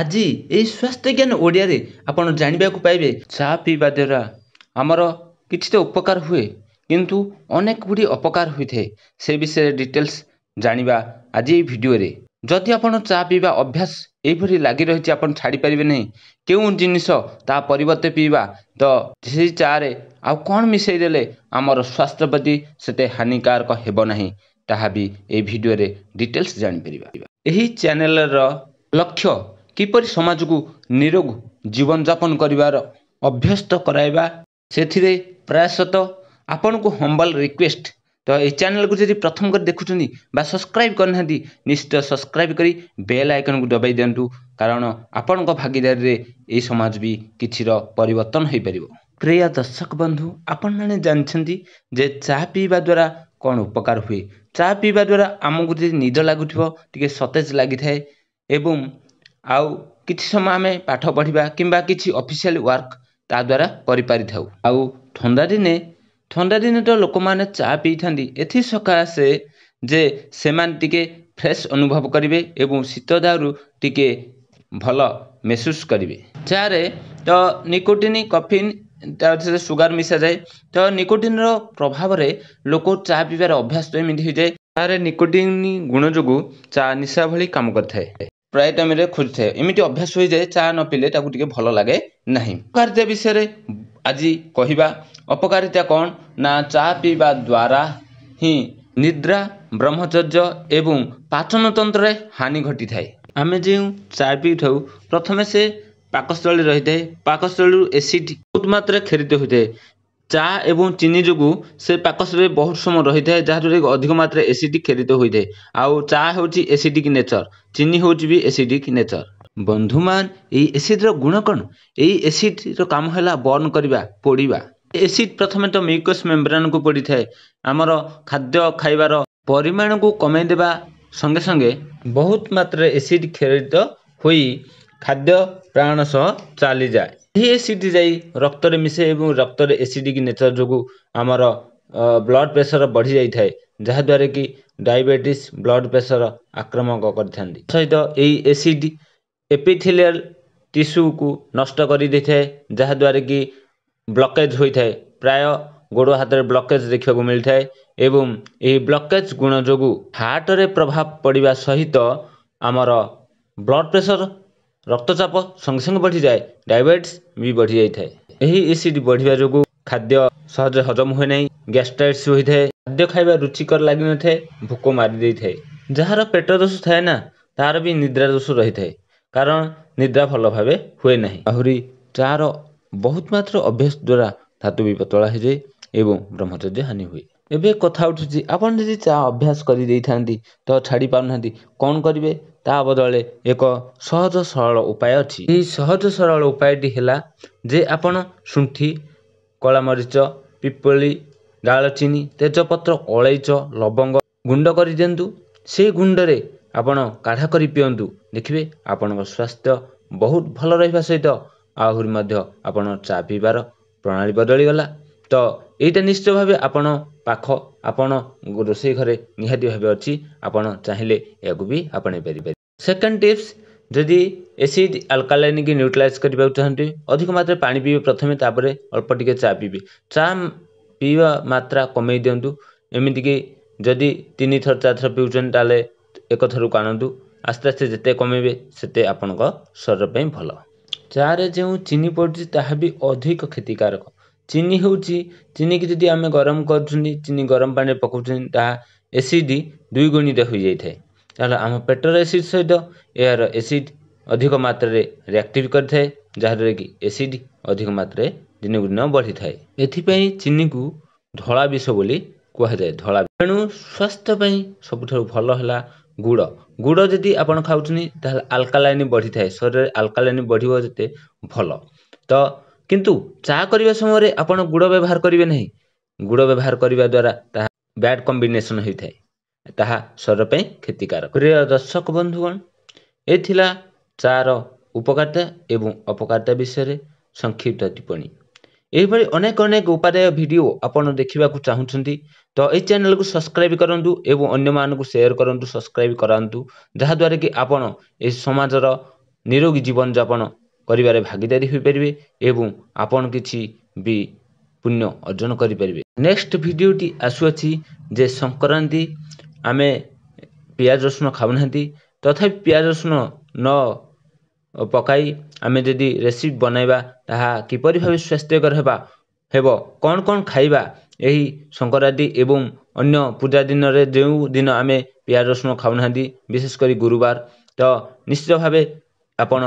ଆଜି ଏହି ସ୍ୱାସ୍ଥ୍ୟ ଜ୍ଞାନ ଓଡ଼ିଆରେ ଆପଣ ଜାଣିବାକୁ ପାଇବେ ଚା ପିଇବା ଦ୍ୱାରା ଆମର କିଛି ତ ଉପକାର ହୁଏ କିନ୍ତୁ ଅନେକ ଗୁଡ଼ିଏ ଅପକାର ହୋଇଥାଏ ସେ ବିଷୟରେ ଡିଟେଲ୍ସ ଜାଣିବା ଆଜି ଏହି ଭିଡ଼ିଓରେ ଯଦି ଆପଣ ଚା ପିଇବା ଅଭ୍ୟାସ ଏହିପରି ଲାଗି ରହିଛି ଆପଣ ଛାଡ଼ିପାରିବେ ନାହିଁ କେଉଁ ଜିନିଷ ତା ପରିବର୍ତ୍ତେ ପିଇବା ତ ସେହି ଚା'ରେ ଆଉ କ'ଣ ମିଶାଇଦେଲେ ଆମର ସ୍ୱାସ୍ଥ୍ୟ ପ୍ରତି ସେତେ ହାନିକାରକ ହେବ ନାହିଁ ତାହା ବି ଏହି ଭିଡ଼ିଓରେ ଡିଟେଲ୍ସ ଜାଣିପାରିବା ଏହି ଚ୍ୟାନେଲର ଲକ୍ଷ୍ୟ କିପରି ସମାଜକୁ ନିରୋଗ ଜୀବନଯାପନ କରିବାର ଅଭ୍ୟସ୍ତ କରାଇବା ସେଥିରେ ପ୍ରାୟଶତଃ ଆପଣଙ୍କୁ ହମ୍ବଲ ରିକ୍ୱେଷ୍ଟ ତ ଏହି ଚ୍ୟାନେଲକୁ ଯଦି ପ୍ରଥମ କରି ଦେଖୁଛନ୍ତି ବା ସବସ୍କ୍ରାଇବ୍ କରିନାହାନ୍ତି ନିଶ୍ଚିତ ସବସ୍କ୍ରାଇବ୍ କରି ବେଲ୍ ଆଇକନ୍କୁ ଦବାଇ ଦିଅନ୍ତୁ କାରଣ ଆପଣଙ୍କ ଭାଗିଦାରୀରେ ଏହି ସମାଜ ବି କିଛିର ପରିବର୍ତ୍ତନ ହୋଇପାରିବ ପ୍ରିୟ ଦର୍ଶକ ବନ୍ଧୁ ଆପଣମାନେ ଜାଣିଛନ୍ତି ଯେ ଚା' ପିଇବା ଦ୍ୱାରା କ'ଣ ଉପକାର ହୁଏ ଚା' ପିଇବା ଦ୍ୱାରା ଆମକୁ ଯଦି ନିଦ ଲାଗୁଥିବ ଟିକେ ସତେଜ ଲାଗିଥାଏ ଏବଂ ଆଉ କିଛି ସମୟ ଆମେ ପାଠ ପଢ଼ିବା କିମ୍ବା କିଛି ଅଫିସିଆଲ ୱାର୍କ ତାଦ୍ୱାରା କରିପାରିଥାଉ ଆଉ ଥଣ୍ଡା ଦିନେ ଥଣ୍ଡା ଦିନେ ତ ଲୋକମାନେ ଚା' ପିଇଥାନ୍ତି ଏଥି ସକାଶେ ଯେ ସେମାନେ ଟିକେ ଫ୍ରେଶ୍ ଅନୁଭବ କରିବେ ଏବଂ ଶୀତ ଦାଉରୁ ଟିକେ ଭଲ ମେସୁସ୍ କରିବେ ଚା'ରେ ତ ନିକୋଟିନ୍ କଫିନ୍ ତା ସହିତ ସୁଗାର ମିଶାଯାଏ ତ ନିକୋଟିନ୍ର ପ୍ରଭାବରେ ଲୋକ ଚା' ପିଇବାର ଅଭ୍ୟାସ ଏମିତି ହୋଇଯାଏ ଚା'ରେ ନିକୋଟିନ୍ ଗୁଣ ଯୋଗୁଁ ଚା' ନିଶା ଭଳି କାମ କରିଥାଏ ପ୍ରାୟ ଟାଇମ୍ରେ ଖୋଜିଥାଏ ଏମିତି ଅଭ୍ୟାସ ହୋଇଯାଏ ଚା' ନ ପିଇଲେ ତାକୁ ଟିକେ ଭଲ ଲାଗେ ନାହିଁ ଅପକାରିତା ବିଷୟରେ ଆଜି କହିବା ଅପକାରିତା କ'ଣ ନା ଚା' ପିଇବା ଦ୍ୱାରା ହିଁ ନିଦ୍ରା ବ୍ରହ୍ମଚର୍ଯ୍ୟ ଏବଂ ପାଚନତନ୍ତ୍ରରେ ହାନି ଘଟିଥାଏ ଆମେ ଯେଉଁ ଚା' ପିଇଥାଉ ପ୍ରଥମେ ସେ ପାକସ୍ଥଳୀ ରହିଥାଏ ପାକସ୍ଥଳୀରୁ ଏସିଡ଼୍ ବହୁତ ମାତ୍ରାରେ କ୍ଷରିତ ହୋଇଥାଏ ଚା ଏବଂ ଚିନି ଯୋଗୁଁ ସେ ପାକ ବହୁତ ସମୟ ରହିଥାଏ ଯାହାଦ୍ୱାରା ଅଧିକ ମାତ୍ରାରେ ଏସିଡ଼ିକ୍ କ୍ଷରିତ ହୋଇଥାଏ ଆଉ ଚା ହେଉଛି ଏସିଡ଼ିକ୍ ନେଚର ଚିନି ହେଉଛି ବି ଏସିଡ଼ିକ୍ ନେଚର ବନ୍ଧୁମାନ ଏହି ଏସିଡ଼ର ଗୁଣ କ'ଣ ଏହି ଏସିଡ଼ର କାମ ହେଲା ବର୍ନ କରିବା ପୋଡ଼ିବା ଏସିଡ଼ ପ୍ରଥମେ ତ ମ୍ୟୁକସ୍ ମେମ୍ବ୍ରାନକୁ ପୋଡ଼ିଥାଏ ଆମର ଖାଦ୍ୟ ଖାଇବାର ପରିମାଣକୁ କମେଇ ଦେବା ସଙ୍ଗେ ସଙ୍ଗେ ବହୁତ ମାତ୍ରାରେ ଏସିଡ଼ କ୍ଷରିତ ହୋଇ ଖାଦ୍ୟ ପ୍ରାଣ ସହ ଚାଲିଯାଏ ଏହି ଏସିଡ଼୍ ଯାଇ ରକ୍ତରେ ମିଶେ ଏବଂ ରକ୍ତରେ ଏସିଡ଼ିକ୍ ନେଚର ଯୋଗୁଁ ଆମର ବ୍ଲଡ଼ ପ୍ରେସର ବଢ଼ିଯାଇଥାଏ ଯାହାଦ୍ୱାରା କି ଡାଇବେଟିସ୍ ବ୍ଲଡ଼ ପ୍ରେସର ଆକ୍ରମଣ କରିଥାନ୍ତି ସହିତ ଏହି ଏସିଡ଼୍ ଏପିଥେଲିଆଲ୍ ଟିସୁକୁ ନଷ୍ଟ କରିଦେଇଥାଏ ଯାହାଦ୍ୱାରା କି ବ୍ଲକେଜ୍ ହୋଇଥାଏ ପ୍ରାୟ ଗୋଡ଼ ହାତରେ ବ୍ଲକେଜ୍ ଦେଖିବାକୁ ମିଳିଥାଏ ଏବଂ ଏହି ବ୍ଲକେଜ୍ ଗୁଣ ଯୋଗୁଁ ହାର୍ଟରେ ପ୍ରଭାବ ପଡ଼ିବା ସହିତ ଆମର ବ୍ଲଡ଼ ପ୍ରେସର ରକ୍ତଚାପ ସଙ୍ଗେ ସଙ୍ଗେ ବଢ଼ିଯାଏ ଡାଇବେଟିସ୍ ବି ବଢ଼ିଯାଇଥାଏ ଏହି ଏସିଡ଼ ବଢ଼ିବା ଯୋଗୁଁ ଖାଦ୍ୟ ସହଜରେ ହଜମ ହୁଏ ନାହିଁ ଗ୍ୟାଷ୍ଟ୍ରାଇଟିସ୍ ହୋଇଥାଏ ଖାଦ୍ୟ ଖାଇବା ରୁଚିକର ଲାଗିନଥାଏ ଭୋକ ମାରିଦେଇଥାଏ ଯାହାର ପେଟ ଦୋଷ ଥାଏ ନା ତାହାର ବି ନିଦ୍ରା ଦୋଷ ରହିଥାଏ କାରଣ ନିଦ୍ରା ଭଲ ଭାବେ ହୁଏ ନାହିଁ ଆହୁରି ଚା'ର ବହୁତ ମାତ୍ର ଅଭ୍ୟାସ ଦ୍ୱାରା ଧାତୁ ବି ପତଳା ହୋଇଯାଏ ଏବଂ ବ୍ରହ୍ମଚର୍ଯ୍ୟ ହାନି ହୁଏ ଏବେ କଥା ଉଠୁଛି ଆପଣ ଯଦି ଚା' ଅଭ୍ୟାସ କରିଦେଇଥାନ୍ତି ତ ଛାଡ଼ି ପାରୁନାହାନ୍ତି କ'ଣ କରିବେ ତା ବଦଳରେ ଏକ ସହଜ ସରଳ ଉପାୟ ଅଛି ଏହି ସହଜ ସରଳ ଉପାୟଟି ହେଲା ଯେ ଆପଣ ଶୁଣ୍ଠି କଳାମରିଚ ପିପଳି ଡାଳଚିନି ତେଜପତ୍ର ଅଳେଇଚ ଲବଙ୍ଗ ଗୁଣ୍ଡ କରିଦିଅନ୍ତୁ ସେହି ଗୁଣ୍ଡରେ ଆପଣ କାଢ଼ା କରି ପିଅନ୍ତୁ ଦେଖିବେ ଆପଣଙ୍କ ସ୍ୱାସ୍ଥ୍ୟ ବହୁତ ଭଲ ରହିବା ସହିତ ଆହୁରି ମଧ୍ୟ ଆପଣ ଚା ପିଇବାର ପ୍ରଣାଳୀ ବଦଳିଗଲା ତ ଏଇଟା ନିଶ୍ଚିତ ଭାବେ ଆପଣ ପାଖ ଆପଣ ରୋଷେଇ ଘରେ ନିହାତି ଭାବେ ଅଛି ଆପଣ ଚାହିଁଲେ ଏହାକୁ ବି ଆପଣେଇ ପାରିବେ ସେକେଣ୍ଡ ଟିପ୍ସ ଯଦି ଏସିଡ୍ କି ନ୍ୟୁଟ୍ରାଲାଇଜ୍ କରିବାକୁ ଚାହାନ୍ତି ଅଧିକ ମାତ୍ରାରେ ପାଣି ପିଇବେ ପ୍ରଥମେ ତାପରେ ଅଳ୍ପ ଟିକେ ଚା ପିଇବେ ଚା ପିଇବା ମାତ୍ରା କମେଇ ଦିଅନ୍ତୁ ଏମିତିକି ଯଦି ତିନିଥର ଚାରିଥର ପିଉଛନ୍ତି ତାହେଲେ ଏକଥରକୁ ଆଣନ୍ତୁ ଆସ୍ତେ ଆସ୍ତେ ଯେତେ କମେଇବେ ସେତେ ଆପଣଙ୍କ ଶରୀର ପାଇଁ ଭଲ ଚା'ରେ ଯେଉଁ ଚିନି ପଡ଼ୁଛି ତାହା ବି ଅଧିକ କ୍ଷତିକାରକ ଚିନି ହେଉଛି ଚିନିକି ଯଦି ଆମେ ଗରମ କରୁଛନ୍ତି ଚିନି ଗରମ ପାଣିରେ ପକାଉଛନ୍ତି ତାହା ଏସିଡ଼ ଦୁଇ ଗୁଣିତ ହୋଇଯାଇଥାଏ ତାହେଲେ ଆମ ପେଟର ଏସିଡ଼ ସହିତ ଏହାର ଏସିଡ଼ ଅଧିକ ମାତ୍ରାରେ ରିଆକ୍ଟିଭ୍ କରିଥାଏ ଯାହାଦ୍ୱାରା କି ଏସିଡ଼ ଅଧିକ ମାତ୍ରାରେ ଦିନକୁ ଦିନ ବଢ଼ିଥାଏ ଏଥିପାଇଁ ଚିନିକୁ ଧଳା ବିଷ ବୋଲି କୁହାଯାଏ ଧଳା ତେଣୁ ସ୍ୱାସ୍ଥ୍ୟ ପାଇଁ ସବୁଠାରୁ ଭଲ ହେଲା ଗୁଡ଼ ଗୁଡ଼ ଯଦି ଆପଣ ଖାଉଛନ୍ତି ତାହେଲେ ଆଲକାଲାଇନ୍ ବଢ଼ିଥାଏ ଶରୀରରେ ଆଲକାଲାଇନ୍ ବଢ଼ିବ ଯେତେ ଭଲ ତ କିନ୍ତୁ ଚା କରିବା ସମୟରେ ଆପଣ ଗୁଡ଼ ବ୍ୟବହାର କରିବେ ନାହିଁ ଗୁଡ଼ ବ୍ୟବହାର କରିବା ଦ୍ୱାରା ତାହା ବ୍ୟାଡ଼ କମ୍ବିନେସନ୍ ହୋଇଥାଏ ତାହା ଶରୀର ପାଇଁ କ୍ଷତିକାରକ ପ୍ରିୟ ଦର୍ଶକ ବନ୍ଧୁଗଣ ଏ ଥିଲା ଚା'ର ଉପକାରିତା ଏବଂ ଅପକାରିତା ବିଷୟରେ ସଂକ୍ଷିପ୍ତ ଟିପ୍ପଣୀ ଏହିଭଳି ଅନେକ ଅନେକ ଉପାଦାୟ ଭିଡ଼ିଓ ଆପଣ ଦେଖିବାକୁ ଚାହୁଁଛନ୍ତି ତ ଏହି ଚ୍ୟାନେଲକୁ ସବସ୍କ୍ରାଇବ୍ କରନ୍ତୁ ଏବଂ ଅନ୍ୟମାନଙ୍କୁ ସେୟାର କରନ୍ତୁ ସବସ୍କ୍ରାଇବ୍ କରାନ୍ତୁ ଯାହାଦ୍ୱାରା କି ଆପଣ ଏ ସମାଜର ନିରୋଗୀ ଜୀବନଯାପନ କରିବାରେ ଭାଗିଦାରୀ ହୋଇପାରିବେ ଏବଂ ଆପଣ କିଛି ବି ପୁଣ୍ୟ ଅର୍ଜନ କରିପାରିବେ ନେକ୍ସଟ ଭିଡ଼ିଓଟି ଆସୁଅଛି ଯେ ସଂକ୍ରାନ୍ତି ଆମେ ପିଆଜ ରସୁଣ ଖାଉନାହାନ୍ତି ତଥାପି ପିଆଜ ରସୁଣ ନ ପକାଇ ଆମେ ଯଦି ରେସିପି ବନାଇବା ତାହା କିପରି ଭାବେ ସ୍ୱାସ୍ଥ୍ୟକର ହେବା ହେବ କ'ଣ କ'ଣ ଖାଇବା ଏହି ସଂକ୍ରାନ୍ତି ଏବଂ ଅନ୍ୟ ପୂଜା ଦିନରେ ଯେଉଁ ଦିନ ଆମେ ପିଆଜ ରସୁଣ ଖାଉନାହାନ୍ତି ବିଶେଷ କରି ଗୁରୁବାର ତ ନିଶ୍ଚିତ ଭାବେ ଆପଣ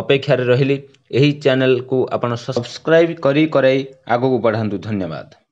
ଅପେକ୍ଷାରେ ରହିଲି ଏହି ଚ୍ୟାନେଲକୁ ଆପଣ ସବସ୍କ୍ରାଇବ୍ କରି କରାଇ ଆଗକୁ ବଢ଼ାନ୍ତୁ ଧନ୍ୟବାଦ